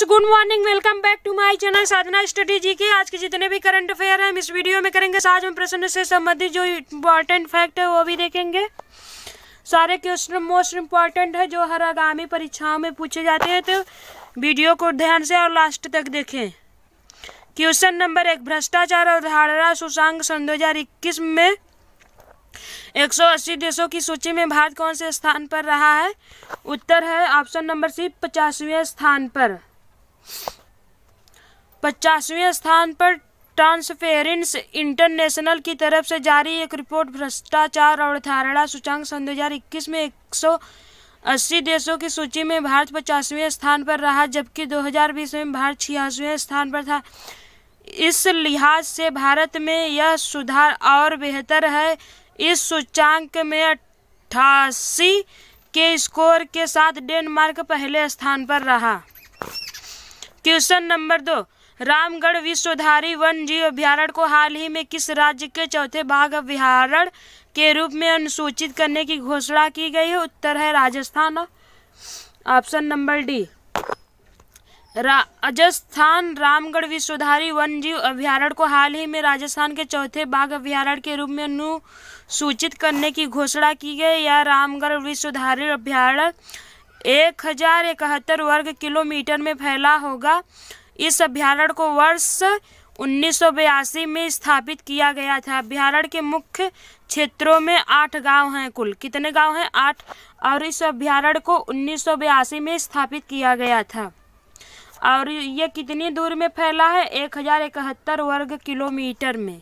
friends good morning welcome back to my channel Sadhana study G K आज के जितने भी करंट अफेयर हैं हम इस वीडियो में करेंगे आज हम प्रश्न से संबंधित जो इम्पोर्टेंट फैक्ट है वो भी देखेंगे सारे क्वेश्चन मोस्ट इम्पॉर्टेंट है जो हर आगामी परीक्षाओं में पूछे जाते हैं तो वीडियो को ध्यान से और लास्ट तक देखें क्वेश्चन नंबर एक भ्रष्टाचार और धारणा सुशांग सन दो में 180 देशों की सूची में भारत कौन से स्थान पर रहा है उत्तर है ऑप्शन नंबर सी पचासवें स्थान पर पचासवें स्थान पर ट्रांसफेरेंस इंटरनेशनल की तरफ से जारी एक रिपोर्ट भ्रष्टाचार और धारणा सूचांक सन इक्कीस में 180 देशों की सूची में भारत पचासवें स्थान पर रहा जबकि 2020 में भारत छियासवें स्थान पर था इस लिहाज से भारत में यह सुधार और बेहतर है इस सूचांक में अट्ठासी के स्कोर के साथ डेनमार्क पहले स्थान पर रहा क्वेश्चन नंबर दो रामगढ़ विश्वधारी वन जीव अभ्यारण्य को हाल ही में किस राज्य के चौथे भाग अभ्यारण्य के रूप में अनुसूचित करने की घोषणा की गई है उत्तर है Rajasthan option number D Rajasthan Ramgarh Vishdhari वन जीव अभ्यारण्य को हाल ही में राजस्थान के चौथे बाघ अभ्यारण्य के रूप में अनुसूचित करने की घोषणा की गई यह रामगढ़ विश्वधारी अभ्यारण्य एक हजार इकहत्तर वर्ग किलोमीटर में फैला होगा इस अभ्यारण्य को वर्ष उन्नीस में स्थापित किया गया था अभ्यारण्य के मुख्य क्षेत्रों में आठ गांव हैं कुल कितने गांव हैं आठ और इस अभ्यारण्य को उन्नीस में स्थापित किया गया था और ये कितनी दूर में फैला है एक हजार इकहत्तर वर्ग किलोमीटर में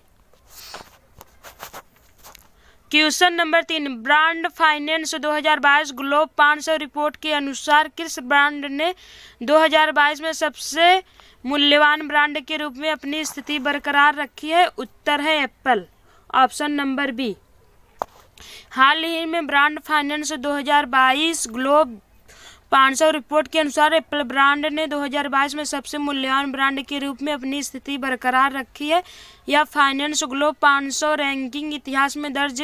क्वेश्चन नंबर तीन ब्रांड फाइनेंस 2022 ग्लोब 500 रिपोर्ट के अनुसार किस ब्रांड ने 2022 में सबसे मूल्यवान ब्रांड के रूप में अपनी स्थिति बरकरार रखी है उत्तर है एप्पल ऑप्शन नंबर बी हाल ही में ब्रांड फाइनेंस 2022 ग्लोब 500 रिपोर्ट के अनुसार एप्पल ब्रांड ने 2022 में सबसे मूल्यवान ब्रांड के रूप में अपनी स्थिति बरकरार रखी है यह फाइनेंस ग्लोब 500 रैंकिंग इतिहास में दर्ज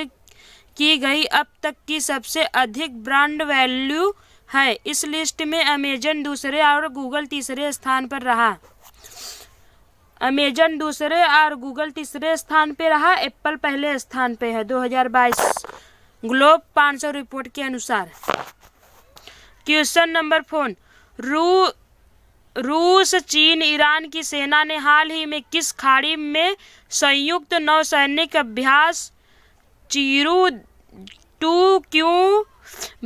की गई अब तक की सबसे अधिक ब्रांड वैल्यू है इस लिस्ट में अमेजन दूसरे और गूगल तीसरे स्थान पर रहा अमेजन दूसरे और गूगल तीसरे स्थान पर रहा एप्पल पहले स्थान पर है 2022 ग्लोब 500 रिपोर्ट के अनुसार क्वेश्चन नंबर फोर रू रूस चीन ईरान की सेना ने हाल ही में किस खाड़ी में संयुक्त नौसैनिक अभ्यास जीरो टू क्यों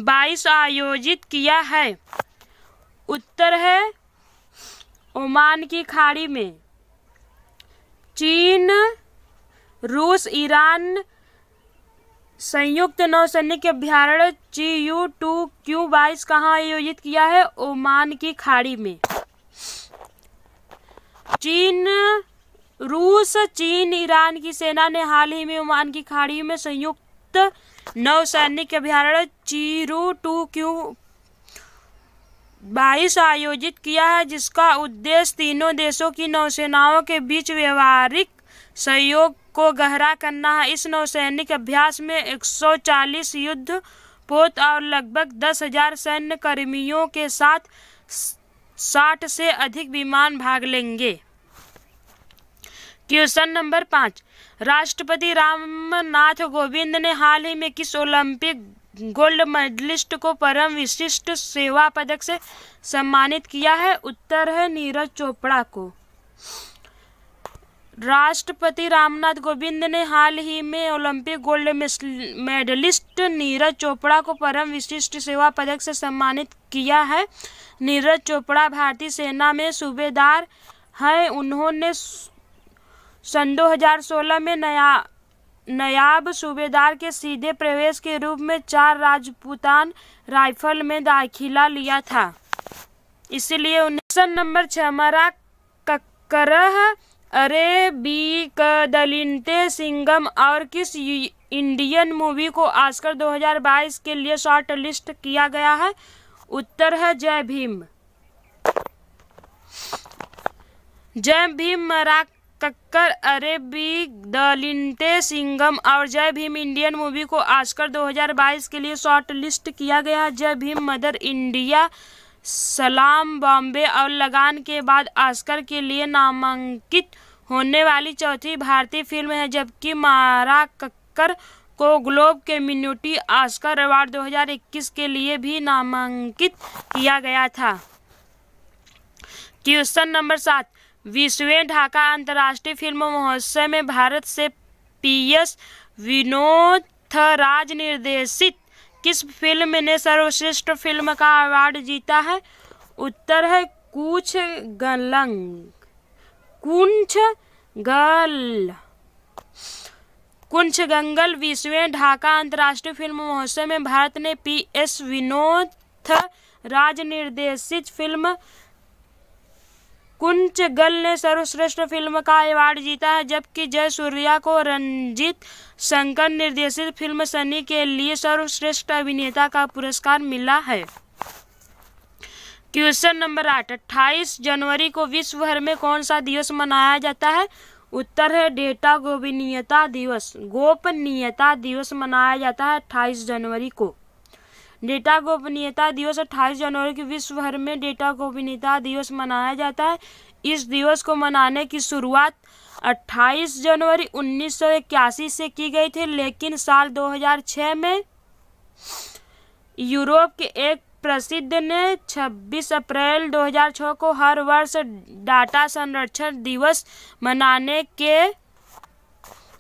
बाईस आयोजित किया है उत्तर है ओमान की खाड़ी में चीन रूस ईरान संयुक्त नौसैनिक अभ्यारण ची यू टू क्यू बाईस कहाँ आयोजित किया है ओमान की खाड़ी में चीन रूस चीन ईरान की सेना ने हाल ही में ओमान की खाड़ी में संयुक्त नौसैनिक अभ्यारण्य चीरू टू क्यू बाईस आयोजित किया है जिसका उद्देश्य तीनों देशों की नौसेनाओं के बीच व्यवहारिक सहयोग को गहरा करना है इस नौसैनिक अभ्यास में 140 युद्ध पोत और लगभग दस हजार सैन्य कर्मियों के साथ साठ से अधिक विमान भाग लेंगे क्वेश्चन नंबर पाँच राष्ट्रपति रामनाथ कोविंद ने हाल ही में किस ओलंपिक गोल्ड मेडलिस्ट को परम विशिष्ट सेवा पदक से सम्मानित किया है उत्तर है नीरज चोपड़ा को राष्ट्रपति रामनाथ कोविंद ने हाल ही में Olympic gold medalist Neeraj Chopra को परम विशिष्ट सेवा पदक से सम्मानित किया है नीरज चोपड़ा भारतीय सेना में सूबेदार हैं उन्होंने सन 2016 में नया नयाब सूबेदार के सीधे प्रवेश के रूप में चार राजपूतान राइफल में दाखिला लिया था इसलिए उन्हें नंबर छमरा ककरह अरे बी दलिनते सिंगम और किस इंडियन मूवी को आजकल 2022 के लिए शॉर्ट लिस्ट किया गया है उत्तर है जय भीम जय भीम मराक कक्कर अरे बी द लिंटे सिंगम और जय भीम इंडियन मूवी को आजकल 2022 के लिए शॉर्ट लिस्ट किया गया जय भीम मदर इंडिया सलाम बॉम्बे और लगान के बाद आस्कर के लिए नामांकित होने वाली चौथी भारतीय फिल्म है जबकि मारा कक्कर को ग्लोब के मिनोटी आस्कर अवार्ड 2021 के लिए भी नामांकित किया गया था क्वेश्चन नंबर सात बीसवें ढाका अंतर्राष्ट्रीय फिल्म महोत्सव में भारत से पीएस विनोदराज निर्देशित किस फिल्म ने सर्वश्रेष्ठ फिल्म का अवार्ड जीता है उत्तर है कुछ गलंग कुंछ गल कुछ गंगल बीसवें ढाका अंतर्राष्ट्रीय फिल्म महोत्सव में भारत ने पी एस विनोद राज निर्देशित फिल्म कुंच गल ने सर्वश्रेष्ठ फिल्म का अवार्ड जीता है जबकि जय सूर्या को रंजीत शंकर निर्देशित फिल्म सनी के लिए सर्वश्रेष्ठ अभिनेता का पुरस्कार मिला है क्वेश्चन नंबर आठ अट्ठाईस जनवरी को विश्व भर में कौन सा दिवस मनाया जाता है उत्तर है डेटा गोपनीयता दिवस गोपनीयता दिवस मनाया जाता है अट्ठाईस जनवरी को डेटा गोपनीयता दिवस 28 जनवरी को विश्व भर में डेटा गोपनीयता दिवस मनाया जाता है इस दिवस को मनाने की शुरुआत 28 जनवरी 1981 से की गई थी लेकिन साल 2006 में यूरोप के एक प्रसिद्ध ने 26 अप्रैल 2006 को हर वर्ष डाटा संरक्षण दिवस मनाने के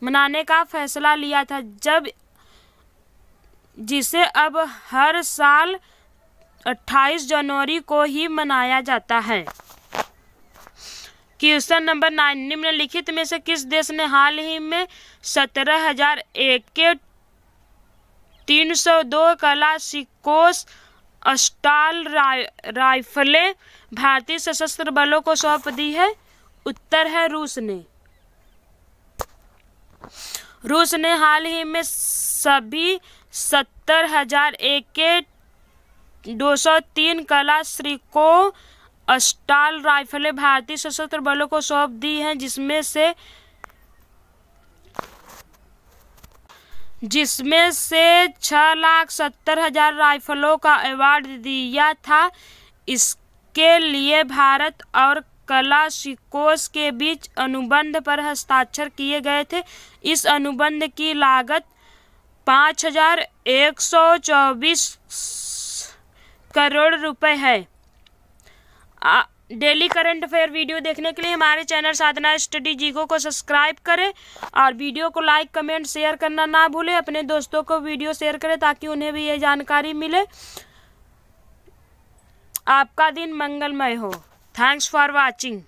मनाने का फैसला लिया था जब जिसे अब हर साल 28 जनवरी को ही मनाया जाता है क्वेश्चन नंबर नाइन निम्नलिखित में से किस देश ने हाल ही में सत्रह हजार एक के तीन सौ दो कला सिकोस अस्टाल राइ, राइफले भारतीय सशस्त्र बलों को सौंप दी है उत्तर है रूस ने रूस ने हाल ही में सभी सत्तर हजार एक दो सौ तीन कला श्री को अस्टाल राइफलें भारतीय सशस्त्र बलों को सौंप दी हैं जिसमें से जिसमें से छः लाख सत्तर हजार राइफलों का अवार्ड दिया था इसके लिए भारत और कला सिकोस के बीच अनुबंध पर हस्ताक्षर किए गए थे इस अनुबंध की लागत पाँच हजार एक सौ चौबीस करोड़ रुपए है डेली करंट अफेयर वीडियो देखने के लिए हमारे चैनल साधना स्टडी जीगो को सब्सक्राइब करें और वीडियो को लाइक कमेंट शेयर करना ना भूलें अपने दोस्तों को वीडियो शेयर करें ताकि उन्हें भी ये जानकारी मिले आपका दिन मंगलमय हो थैंक्स फॉर वॉचिंग